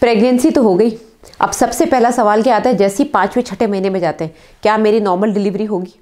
pregnancy तो हो गई अब सबसे पहला सवाल क्या आता है जैसे ही पाँचवें छठे महीने में जाते हैं क्या मेरी नॉर्मल डिलीवरी होगी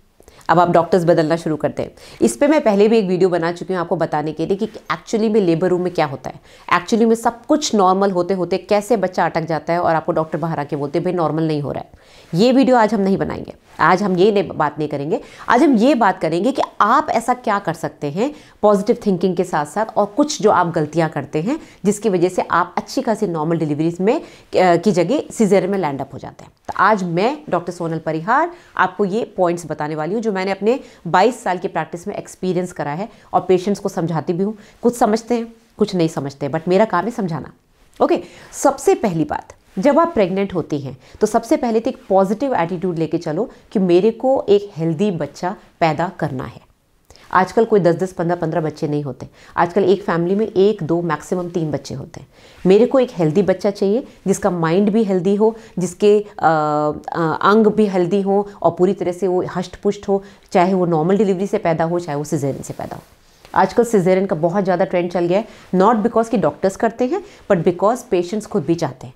अब आप डॉक्टर्स बदलना शुरू करते हैं इस पर मैं पहले भी एक वीडियो बना चुकी हूँ आपको बताने के लिए कि एक्चुअली में लेबर रूम में क्या होता है एक्चुअली में सब कुछ नॉर्मल होते होते कैसे बच्चा अटक जाता है और आपको डॉक्टर बाहर आके बोलते हैं भाई नॉर्मल नहीं हो रहा है ये वीडियो आज हम नहीं बनाएंगे आज हम ये नहीं बात नहीं करेंगे आज हम ये बात करेंगे कि आप ऐसा क्या कर सकते हैं पॉजिटिव थिंकिंग के साथ साथ और कुछ जो आप गलतियाँ करते हैं जिसकी वजह से आप अच्छी खासी नॉर्मल डिलीवरीज में की जगह सीजर में लैंड अप हो जाते हैं तो आज मैं डॉक्टर सोनल परिहार आपको ये पॉइंट्स बताने वाली हूँ जो मैंने अपने 22 साल की प्रैक्टिस में एक्सपीरियंस करा है और पेशेंट्स को समझाती भी हूँ कुछ समझते हैं कुछ नहीं समझते बट मेरा काम है समझाना ओके सबसे पहली बात जब आप प्रेग्नेंट होती हैं तो सबसे पहले तो एक पॉजिटिव एटीट्यूड लेके चलो कि मेरे को एक हेल्दी बच्चा पैदा करना है आजकल कोई दस दस पंद्रह पंद्रह बच्चे नहीं होते आजकल एक फैमिली में एक दो मैक्सिमम तीन बच्चे होते हैं मेरे को एक हेल्दी बच्चा चाहिए जिसका माइंड भी हेल्दी हो जिसके आ, आ, अंग भी हेल्दी हो और पूरी तरह से वो हष्ट पुष्ट हो चाहे वो नॉर्मल डिलीवरी से पैदा हो चाहे वो सिजेरियन से पैदा हो आजकल सिजेरियन का बहुत ज़्यादा ट्रेंड चल गया है नॉट बिकॉज कि डॉक्टर्स करते हैं बट बिकॉज पेशेंट्स खुद भी चाहते हैं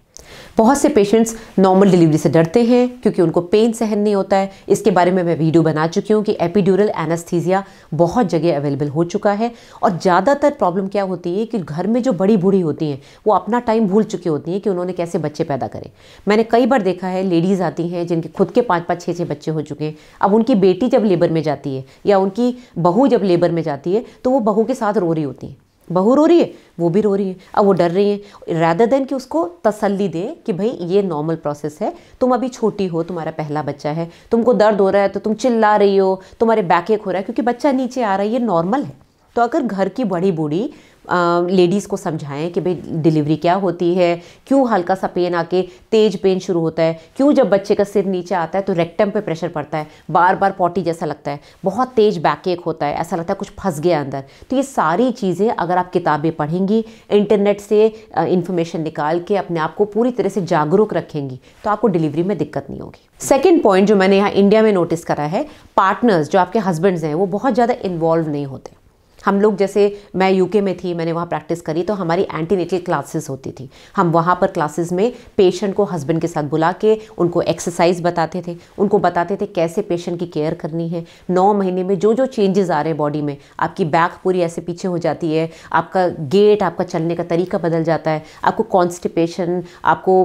बहुत से पेशेंट्स नॉर्मल डिलीवरी से डरते हैं क्योंकि उनको पेन सहन नहीं होता है इसके बारे में मैं वीडियो बना चुकी हूँ कि एपिड्यूरल एनास्थीजिया बहुत जगह अवेलेबल हो चुका है और ज़्यादातर प्रॉब्लम क्या होती है कि घर में जो बड़ी बूढ़ी होती हैं वो अपना टाइम भूल चुकी होती हैं कि उन्होंने कैसे बच्चे पैदा करें मैंने कई बार देखा है लेडीज़ आती हैं जिनके खुद के पाँच पाँच छः छः बच्चे हो चुके हैं अब उनकी बेटी जब लेबर में जाती है या उनकी बहू जब लेबर में जाती है तो वो बहू के साथ रो रही होती हैं बहू रो रही है वो भी रो रही है अब वो डर रही है रादर देन कि उसको तसल्ली दे कि भाई ये नॉर्मल प्रोसेस है तुम अभी छोटी हो तुम्हारा पहला बच्चा है तुमको दर्द हो रहा है तो तुम चिल्ला रही हो तुम्हारे बैक एक हो रहा है क्योंकि बच्चा नीचे आ रहा है ये नॉर्मल है तो अगर घर की बड़ी बूढ़ी लेडीज़ को समझाएं कि भाई डिलीवरी क्या होती है क्यों हल्का सा पेन आके तेज पेन शुरू होता है क्यों जब बच्चे का सिर नीचे आता है तो रेक्टम पे प्रेशर पड़ता है बार बार पॉटी जैसा लगता है बहुत तेज बैक एक होता है ऐसा लगता है कुछ फंस गया अंदर तो ये सारी चीज़ें अगर आप किताबें पढ़ेंगी इंटरनेट से इन्फॉर्मेशन निकाल के अपने आप को पूरी तरह से जागरूक रखेंगी तो आपको डिलीवरी में दिक्कत नहीं होगी सेकेंड पॉइंट जो मैंने यहाँ इंडिया में नोटिस करा है पार्टनर्स जो आपके हस्बैंड्स हैं वो बहुत ज़्यादा इन्वॉल्व नहीं होते हम लोग जैसे मैं यूके में थी मैंने वहाँ प्रैक्टिस करी तो हमारी एंटीनेटल क्लासेस होती थी हम वहाँ पर क्लासेस में पेशेंट को हस्बैंड के साथ बुला के उनको एक्सरसाइज बताते थे उनको बताते थे कैसे पेशेंट की केयर करनी है नौ महीने में जो जो चेंजेस आ रहे हैं बॉडी में आपकी बैक पूरी ऐसे पीछे हो जाती है आपका गेट आपका चलने का तरीका बदल जाता है आपको कॉन्स्टिपेशन आपको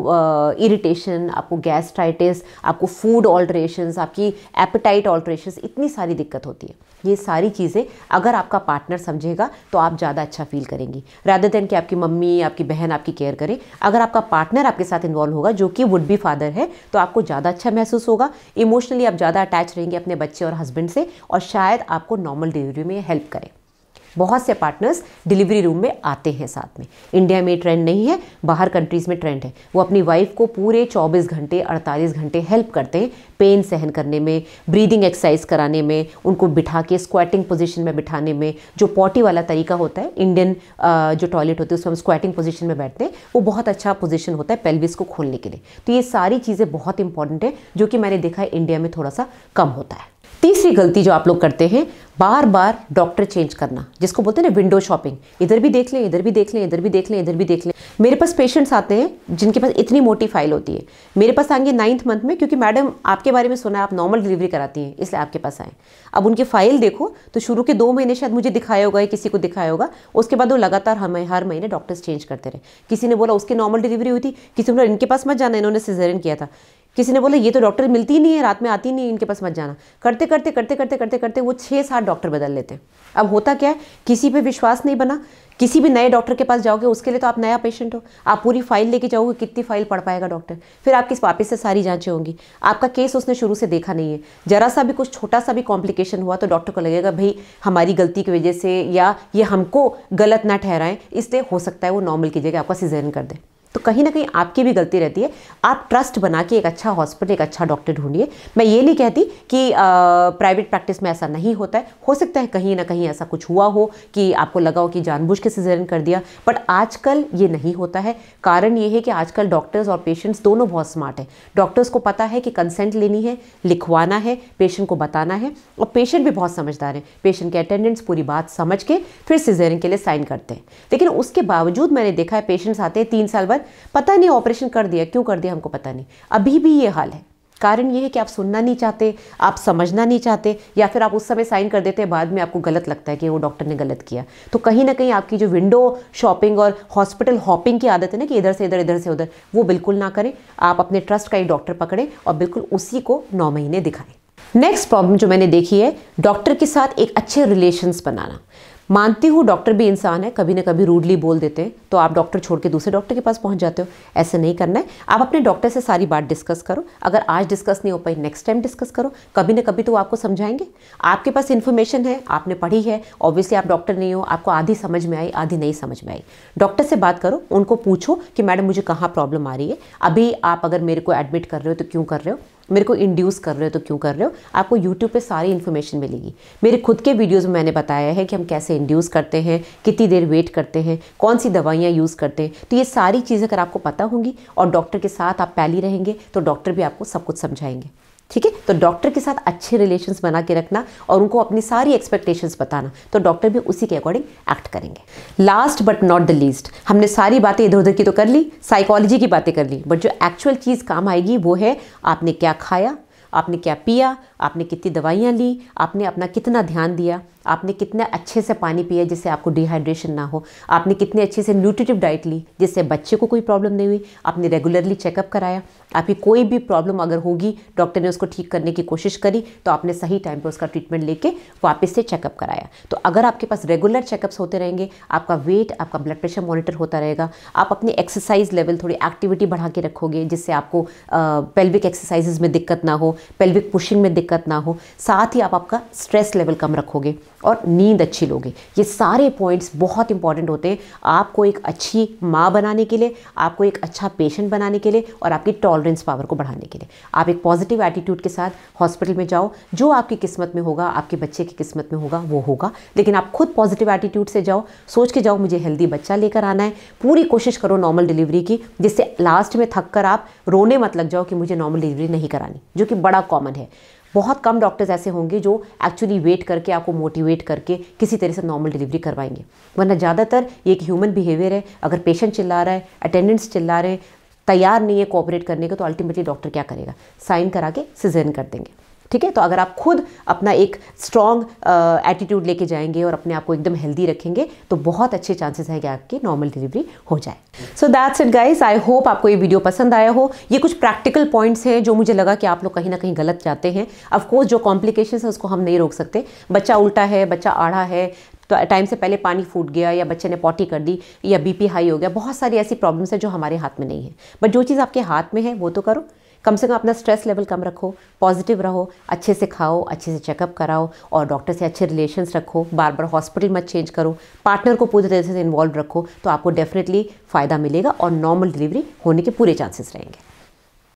इरीटेशन आपको गैस्ट्राइटिस आपको फूड ऑल्ट्रेशन आपकी एपिटाइट ऑल्ट्रेशन इतनी सारी दिक्कत होती है ये सारी चीज़ें अगर आपका पार्टनर पार्टनर समझेगा तो आप ज़्यादा अच्छा फील करेंगी रादर देन कि आपकी मम्मी आपकी बहन आपकी केयर करे अगर आपका पार्टनर आपके साथ इन्वॉल्व होगा जो कि वुड बी फादर है तो आपको ज़्यादा अच्छा महसूस होगा इमोशनली आप ज़्यादा अटैच रहेंगे अपने बच्चे और हस्बैंड से और शायद आपको नॉर्मल डिलीवरी में हेल्प करें बहुत से पार्टनर्स डिलीवरी रूम में आते हैं साथ में इंडिया में ट्रेंड नहीं है बाहर कंट्रीज़ में ट्रेंड है वो अपनी वाइफ को पूरे 24 घंटे 48 घंटे हेल्प करते हैं पेन सहन करने में ब्रीदिंग एक्सरसाइज कराने में उनको बिठा के स्क्वाटिंग पोजिशन में बिठाने में जो पॉटी वाला तरीका होता है इंडियन जो टॉयलेट होती है उसमें हम स्क्वाटिंग पोजिशन में बैठते हैं वो बहुत अच्छा पोजिशन होता है पेल्विस को खोलने के लिए तो ये सारी चीज़ें बहुत इंपॉर्टेंट है जो कि मैंने देखा है इंडिया में थोड़ा सा कम होता है तीसरी गलती जो आप लोग करते हैं बार बार डॉक्टर चेंज करना जिसको बोलते हैं ना विंडो शॉपिंग इधर भी देख लें इधर भी देख लें इधर भी देख लें इधर भी देख लें मेरे पास पेशेंट्स आते हैं जिनके पास इतनी मोटी फाइल होती है मेरे पास आएंगे नाइन्थ मंथ में क्योंकि मैडम आपके बारे में सुना है आप नॉर्मल डिलीवरी कराती हैं इसलिए आपके पास आए अब उनकी फाइल देखो तो शुरू के दो महीने शायद मुझे दिखाया होगा या किसी को दिखाया होगा उसके बाद वो लगातार हमें हर महीने डॉक्टर्स चेंज करते रहे किसी ने बोला उसकी नॉर्मल डिलीवरी हुई थी किसी ने इनके पास मत जाना इन्होंने सिजरन किया था किसी ने बोला ये तो डॉक्टर मिलती नहीं है रात में आती नहीं है इनके पास मत जाना करते करते करते करते करते करते वो छः सात डॉक्टर बदल लेते हैं अब होता क्या है किसी पे विश्वास नहीं बना किसी भी नए डॉक्टर के पास जाओगे उसके लिए तो आप नया पेशेंट हो आप पूरी फाइल लेके जाओगे कितनी फाइल पढ़ पाएगा डॉक्टर फिर आपकी वापस से सारी जाँचें होंगी आपका केस उसने शुरू से देखा नहीं है ज़रा सा भी कुछ छोटा सा भी कॉम्प्लिकेशन हुआ तो डॉक्टर को लगेगा भाई हमारी गलती की वजह से या ये हमको गलत ना ठहराएं इसलिए हो सकता है वो नॉर्मल की जगह आपका सीजन कर दें तो कहीं ना कहीं आपकी भी गलती रहती है आप ट्रस्ट बना के एक अच्छा हॉस्पिटल एक अच्छा डॉक्टर ढूंढिए मैं ये नहीं कहती कि प्राइवेट प्रैक्टिस में ऐसा नहीं होता है हो सकता है कहीं ना कहीं ऐसा कुछ हुआ हो कि आपको लगा हो कि जानबूझ के सीजरन कर दिया बट आजकल ये नहीं होता है कारण ये है कि आजकल डॉक्टर्स और पेशेंट्स दोनों बहुत स्मार्ट हैं डॉक्टर्स को पता है कि कंसेंट लेनी है लिखवाना है पेशेंट को बताना है और पेशेंट भी बहुत समझदार हैं पेशेंट के अटेंडेंट्स पूरी बात समझ के फिर सीजरन के लिए साइन करते हैं लेकिन उसके बावजूद मैंने देखा है पेशेंट्स आते हैं तीन साल बाद पता नहीं ऑपरेशन कर दिया क्यों कर दिया हमको पता नहीं अभी भी ये हाल है कारण ये है कि आप सुनना नहीं चाहते आप समझना नहीं चाहते या फिर आप उस समय साइन कर देते हैं बाद में आपको गलत लगता है कि वो डॉक्टर ने गलत किया तो कहीं ना कहीं आपकी जो विंडो शॉपिंग और हॉस्पिटल हॉपिंग की आदत है ना कि इधर से इधर इधर से उधर वो बिल्कुल ना करें आप अपने ट्रस्ट का ही डॉक्टर पकड़ें और बिल्कुल उसी को नौ महीने दिखाएं नेक्स्ट प्रॉब्लम जो मैंने देखी है डॉक्टर के साथ एक अच्छे रिलेशंस बनाना मानती हूँ डॉक्टर भी इंसान है कभी ना कभी रूडली बोल देते हैं तो आप डॉक्टर छोड़ के दूसरे डॉक्टर के पास पहुँच जाते हो ऐसे नहीं करना है आप अपने डॉक्टर से सारी बात डिस्कस करो अगर आज डिस्कस नहीं हो पाई नेक्स्ट टाइम डिस्कस करो कभी ना कभी तो आपको समझाएंगे आपके पास इन्फॉर्मेशन है आपने पढ़ी है ऑब्वियसली आप डॉक्टर नहीं हो आपको आधी समझ में आई आधी नहीं समझ में आई डॉक्टर से बात करो उनको पूछो कि मैडम मुझे कहाँ प्रॉब्लम आ रही है अभी आप अगर मेरे को एडमिट कर रहे हो तो क्यों कर रहे हो मेरे को इंड्यूस कर रहे हो तो क्यों कर रहे हो आपको यूट्यूब पे सारी इन्फॉर्मेशन मिलेगी मेरे खुद के वीडियोस में मैंने बताया है कि हम कैसे इंड्यूस करते हैं कितनी देर वेट करते हैं कौन सी दवाइयाँ यूज़ करते हैं तो ये सारी चीज़ें अगर आपको पता होंगी और डॉक्टर के साथ आप पहली रहेंगे तो डॉक्टर भी आपको सब कुछ समझाएंगे ठीक है तो डॉक्टर के साथ अच्छे रिलेशंस बना के रखना और उनको अपनी सारी एक्सपेक्टेशंस बताना तो डॉक्टर भी उसी के अकॉर्डिंग एक्ट करेंगे last but not the least हमने सारी बातें इधर उधर की तो कर ली साइकोलॉजी की बातें कर ली बट जो एक्चुअल चीज़ काम आएगी वो है आपने क्या खाया आपने क्या पिया आपने कितनी दवाइयाँ ली आपने अपना कितना ध्यान दिया आपने कितने अच्छे से पानी पिया जिससे आपको डिहाइड्रेशन ना हो आपने कितने अच्छे से न्यूट्रिटिव डाइट ली जिससे बच्चे को कोई प्रॉब्लम नहीं हुई आपने रेगुलरली चेकअप कराया आपकी कोई भी प्रॉब्लम अगर होगी डॉक्टर ने उसको ठीक करने की कोशिश करी तो आपने सही टाइम पर उसका ट्रीटमेंट लेके वापस से चेकअप कराया तो अगर आपके पास रेगुलर चेकअप्स होते रहेंगे आपका वेट आपका ब्लड प्रेशर मॉनिटर होता रहेगा आप अपनी एक्सरसाइज लेवल थोड़ी एक्टिविटी बढ़ा के रखोगे जिससे आपको पेल्विक एक्सरसाइजेज में दिक्कत ना हो पेल्विक पुशिंग में दिक्कत ना हो साथ ही आप आपका स्ट्रेस लेवल कम रखोगे और नींद अच्छी लोगे ये सारे पॉइंट्स बहुत इंपॉर्टेंट होते हैं आपको एक अच्छी माँ बनाने के लिए आपको एक अच्छा पेशेंट बनाने के लिए और आपकी टॉलरेंस पावर को बढ़ाने के लिए आप एक पॉजिटिव एटीट्यूड के साथ हॉस्पिटल में जाओ जो आपकी किस्मत में होगा आपके बच्चे की किस्मत में होगा वो होगा लेकिन आप खुद पॉजिटिव एटीट्यूड से जाओ सोच के जाओ मुझे हेल्दी बच्चा लेकर आना है पूरी कोशिश करो नॉर्मल डिलीवरी की जिससे लास्ट में थक कर आप रोने मत लग जाओ कि मुझे नॉर्मल डिलीवरी नहीं करानी जो कि बड़ा कॉमन है बहुत कम डॉक्टर्स ऐसे होंगे जो एक्चुअली वेट करके आपको मोटिवेट करके किसी तरह से नॉर्मल डिलीवरी करवाएंगे वरना ज़्यादातर ये एक ह्यूमन बिहेवियर है अगर पेशेंट चिल्ला रहा है अटेंडेंट्स चिल्ला रहे हैं तैयार नहीं है कोऑपरेट करने का तो अल्टीमेटली डॉक्टर क्या करेगा साइन करा के सिजन कर देंगे ठीक है तो अगर आप खुद अपना एक स्ट्रॉन्ग एटीट्यूड uh, लेके जाएंगे और अपने आप को एकदम हेल्दी रखेंगे तो बहुत अच्छे चांसेस हैं कि आपकी नॉर्मल डिलीवरी हो जाए so that's it guys I hope आपको ये वीडियो पसंद आया हो ये कुछ प्रैक्टिकल पॉइंट्स हैं जो मुझे लगा कि आप लोग कहीं ना कहीं गलत जाते हैं अफकोर्स जो कॉम्प्लिकेशन है उसको हम नहीं रोक सकते बच्चा उल्टा है बच्चा आढ़ा है टाइम तो से पहले पानी फूट गया या बच्चे ने पॉटी कर दी या बीपी हाई हो गया बहुत सारी ऐसी प्रॉब्लम्स हैं जो हमारे हाथ में नहीं है बट जो चीज़ आपके हाथ में है वो तो करो कम से कम अपना स्ट्रेस लेवल कम रखो पॉजिटिव रहो अच्छे से खाओ अच्छे से चेकअप कराओ और डॉक्टर से अच्छे रिलेशंस रखो बार बार हॉस्पिटल मत चेंज करो पार्टनर को पूरी तरीके से इन्वॉल्व रखो तो आपको डेफिनेटली फ़ायदा मिलेगा और नॉर्मल डिलीवरी होने के पूरे चांसेस रहेंगे